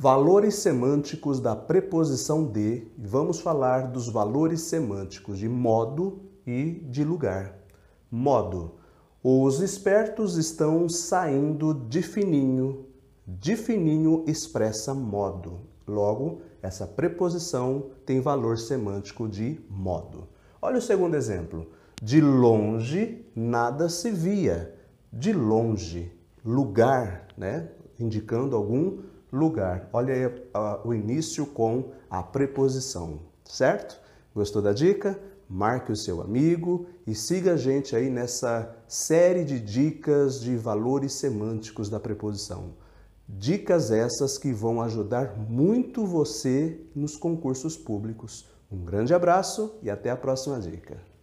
Valores semânticos da preposição de. Vamos falar dos valores semânticos de modo e de lugar. Modo. Os espertos estão saindo de fininho. De fininho expressa modo. Logo, essa preposição tem valor semântico de modo. Olha o segundo exemplo. De longe nada se via. De longe, lugar, né? Indicando algum lugar. Olha aí o início com a preposição, certo? Gostou da dica? Marque o seu amigo e siga a gente aí nessa série de dicas de valores semânticos da preposição. Dicas essas que vão ajudar muito você nos concursos públicos. Um grande abraço e até a próxima dica.